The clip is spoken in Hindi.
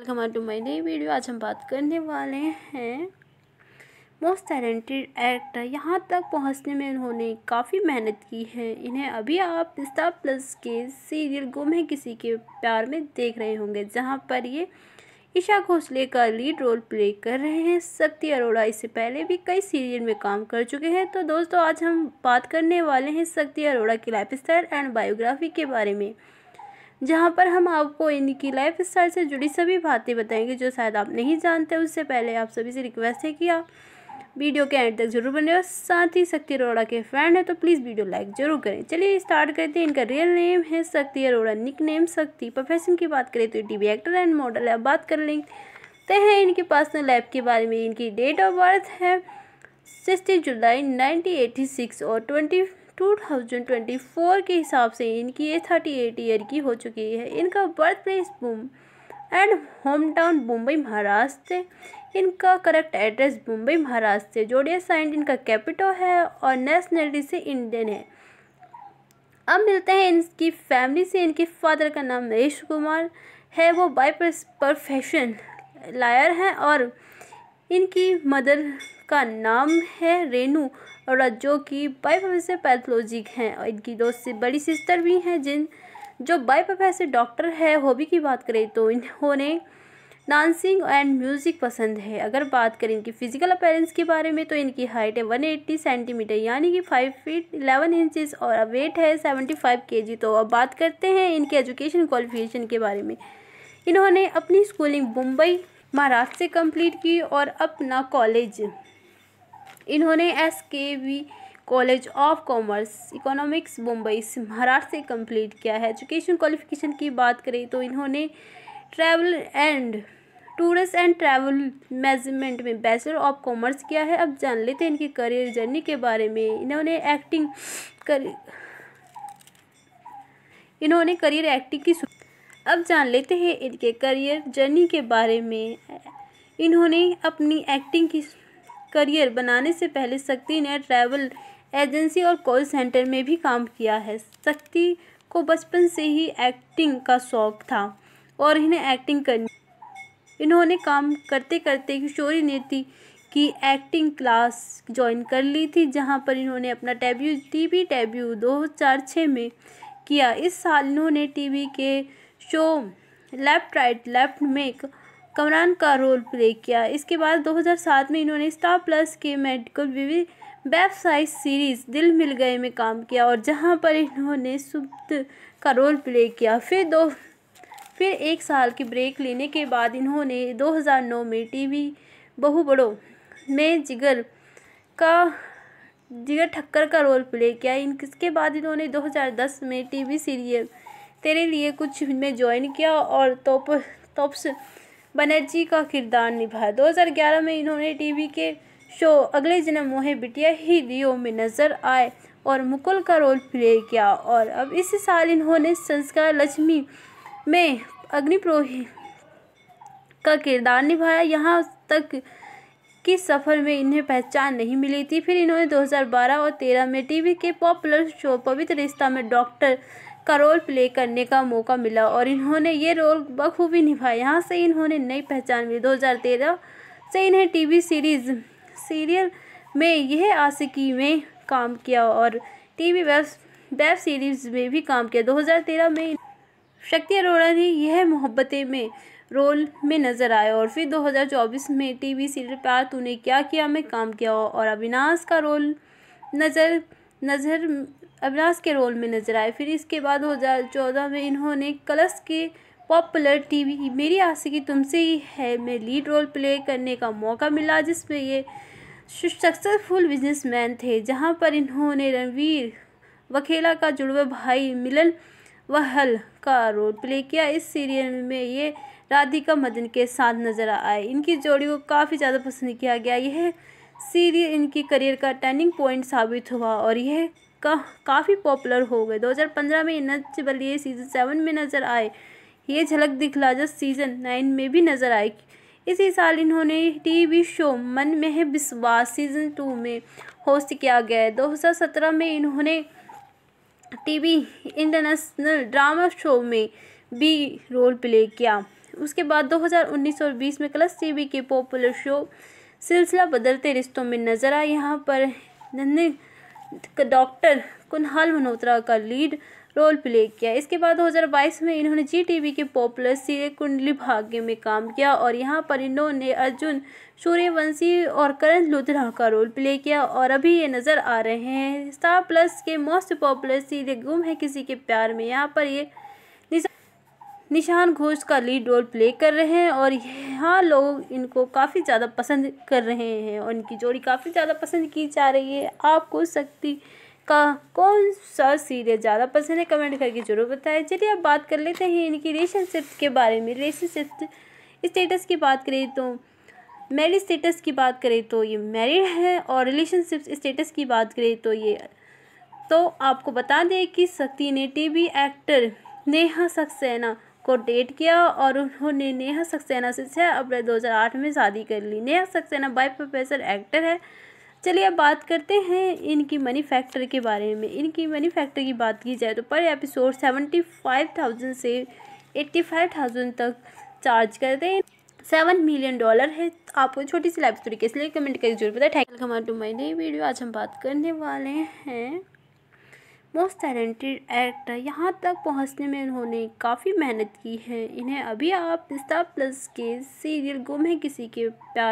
वेलकम टू माई नई वीडियो आज हम बात करने वाले हैं मोस्ट टैलेंटेड एक्टर यहाँ तक पहुँचने में इन्होंने काफ़ी मेहनत की है इन्हें अभी आप स्टार प्लस के सीरियल गुम है किसी के प्यार में देख रहे होंगे जहाँ पर ये ईशा घोसले का लीड रोल प्ले कर रहे हैं शक्ति अरोड़ा इससे पहले भी कई सीरियल में काम कर चुके हैं तो दोस्तों आज हम बात करने वाले हैं शक्ति अरोड़ा की लाइफ स्टाइल एंड बायोग्राफी के बारे में जहाँ पर हम आपको इनकी लाइफ स्टाइल से जुड़ी सभी बातें बताएंगे जो शायद आप नहीं जानते उससे पहले आप सभी से रिक्वेस्ट है कि आप वीडियो के एंड तक जरूर बने और साथ ही शक्ति अरोड़ा के फैन है तो प्लीज़ वीडियो लाइक जरूर करें चलिए स्टार्ट करते हैं इनका रियल नेम है Shakti Arora nick name Shakti profession की बात करें तो टी एक्टर एंड मॉडल है बात कर लेते हैं इनकी पर्सनल लाइफ के बारे में इनकी डेट ऑफ बर्थ है sixty July nineteen eighty six और ट्वेंटी 2024 के हिसाब से इनकी ये थर्टी एट ईयर की हो चुकी है इनका बर्थ प्लेस बुम and home town Mumbai Maharashtra इनका करेक्ट एड्रेस मुंबई महाराष्ट्र से जोड़िया साइंड इनका कैपिटल है और नेशनलिटी से इंडियन है अब मिलते हैं इनकी फैमिली से इनके फादर का नाम महेश कुमार है वो बाई प्रोफेशन लायर हैं और इनकी मदर का नाम है रेनू और जो कि बाई प्रोफेसर पैथोलॉजिक हैं और इनकी दो से बड़ी सिस्टर भी हैं जिन जो बाई प्रोफेसर डॉक्टर है हॉबी की बात करें तो इन्होंने डांसिंग एंड म्यूज़िक पसंद है अगर बात करें इनकी फ़िज़िकल अपेरेंस के बारे में तो इनकी हाइट है वन एट्टी सेंटीमीटर यानी कि फाइव फीट एलेवन इंचज़ और वेट है सेवेंटी के जी तो अब बात करते हैं इनके एजुकेशन क्वालिफिकेशन के बारे में इन्होंने अपनी स्कूलिंग मुंबई महाराष्ट्र से कंप्लीट की और अपना कॉलेज इन्होंने S K V college of commerce economics Mumbai से महाराष्ट्र से कंप्लीट किया है एजुकेशन क्वालिफिकेशन की बात करें तो इन्होंने travel and tourist and travel management में बैचलर ऑफ कॉमर्स किया है अब जान लेते हैं इनकी करियर जर्नी के बारे में इन्होंने एक्टिंग कर इन्होंने करियर एक्टिंग की अब जान लेते हैं इनके करियर जर्नी के बारे में इन्होंने अपनी एक्टिंग की करियर बनाने से पहले शक्ति ने ट्रैवल एजेंसी और कॉल सेंटर में भी काम किया है शक्ति को बचपन से ही एक्टिंग का शौक था और इन्हें एक्टिंग करनी इन्होंने काम करते करते किशोरी नीति की एक्टिंग क्लास ज्वाइन कर ली थी जहां पर इन्होंने अपना डेब्यू टीवी डेब्यू छः में किया इस साल इन्होंने टीवी के शो लेफ्ट राइट लेफ्ट में कमरान का रोल प्ले किया इसके बाद 2007 में इन्होंने स्टार प्लस के मेडिकल विवि वेबसाइट सीरीज़ दिल मिल गए में काम किया और जहां पर इन्होंने सुप्त का रोल प्ले किया फिर दो फिर एक साल की ब्रेक लेने के बाद इन्होंने 2009 में टीवी बहु बड़ो में जिगर का जिगर ठक्कर का रोल प्ले किया इसके बाद इन्होंने 2010 में टीवी सीरियल तेरे लिए कुछ में ज्वाइन किया और तोप तोप्स बनर्जी का किरदार निभाया 2011 में इन्होंने टीवी के शो अगले जन्म मोहे बिटिया ही रियो में नज़र आए और मुकुल का रोल प्ले किया और अब इस साल इन्होंने संस्कार लक्ष्मी में अग्निप्रोही का किरदार निभाया यहाँ तक कि सफ़र में इन्हें पहचान नहीं मिली थी फिर इन्होंने 2012 और 13 में टीवी के पॉपुलर शो पवित्र रिश्ता में डॉक्टर का रोल प्ले करने का मौका मिला और इन्होंने ये रोल बखूबी निभाया यहाँ से इन्होंने नई पहचान मिली 2013 से इन्हें टीवी सीरीज़ सीरियल में यह आशिकी में काम किया और टीवी वेब वेब सीरीज़ में भी काम किया 2013 में शक्ति अरोड़ा ने यह मोहब्बतें में रोल में नज़र आया और फिर 2024 में टीवी सीरियल प्यार तूने क्या किया में काम किया और अविनाश का रोल नज़र नज़र अविनाश के रोल में नजर आए फिर इसके बाद दो हज़ार चौदह में इन्होंने कलर्स के पॉपुलर टीवी मेरी आशिकी तुमसे ही है में लीड रोल प्ले करने का मौका मिला जिसमें ये सक्सेसफुल बिजनेसमैन थे जहां पर इन्होंने रणवीर वखेला का जुड़वा भाई मिलन वहल का रोल प्ले किया इस सीरियल में ये राधिका मदन के साथ नजर आए इनकी जोड़ी को काफ़ी ज़्यादा पसंद किया गया यह सीरियल इनकी करियर का टर्निंग पॉइंट साबित हुआ और यह का काफ़ी पॉपुलर हो गए 2015 में नच बलिए सीज़न सेवन में नज़र आए ये झलक दिखला जस सीज़न नाइन में भी नज़र आए इसी साल इन्होंने टीवी शो मन में है विश्वास सीज़न टू में होस्ट किया गया है 2017 में इन्होंने टीवी इंटरनेशनल ड्रामा शो में भी रोल प्ले किया उसके बाद 2019 और 20 में कलश टीवी के पॉपुलर शो सिलसिला बदलते रिश्तों में नजर आए यहाँ पर नन्हे डॉक्टर कुनहाल मल्होत्रा का लीड रोल प्ले किया इसके बाद 2022 में इन्होंने जी वी के पॉपुलर सीरियल कुंडली भाग्य में काम किया और यहाँ पर इन्होंने अर्जुन सूर्यवंशी और करण लुथरा का रोल प्ले किया और अभी ये नज़र आ रहे हैं स्टार प्लस के most popular serial Ghum Hai किसी के प्यार में यहाँ पर ये निशान घोष का लीड रोल प्ले कर रहे हैं और यहाँ लोग इनको काफ़ी ज़्यादा पसंद कर रहे हैं और इनकी जोड़ी काफ़ी ज़्यादा पसंद की जा रही है आपको शक्ति का कौन सा सीरियल ज़्यादा पसंद है कमेंट करके जरूर बताएं चलिए अब बात कर लेते हैं इनकी रिलेशनशिप के बारे में रिलेशनशिप स्टेटस की बात करें तो मैरिज स्टेटस की बात करें तो ये मैरिड है और रिलेशनशिप स्टेटस की बात करें तो ये तो आपको बता दें कि शक्ति ने टीवी एक्टर नेहा सक्सेना को डेट किया और उन्होंने नेहा सक्सेना से छः अप्रैल 2008 में शादी कर ली Neha Saxena by professor actor है चलिए अब बात करते हैं इनकी मनी फैक्टर के बारे में इनकी मनी फैक्टर की बात की जाए तो पर एपिसोड सेवेंटी फाइव थाउजेंड से एट्टी फाइव थाउजेंड तक चार्ज करते हैं सेवन मिलियन डॉलर है आपको छोटी सी लाइफ स्टोरी के लिए कमेंट करके जरूर बताए थैंक यू टू माई नई वीडियो आज हम बात करने वाले हैं मोस्ट टैलेंटेड एक्टर यहाँ तक पहुँचने में उन्होंने काफ़ी मेहनत की है इन्हें अभी आप स्टार प्लस के सीरियल गुम है किसी के प्यार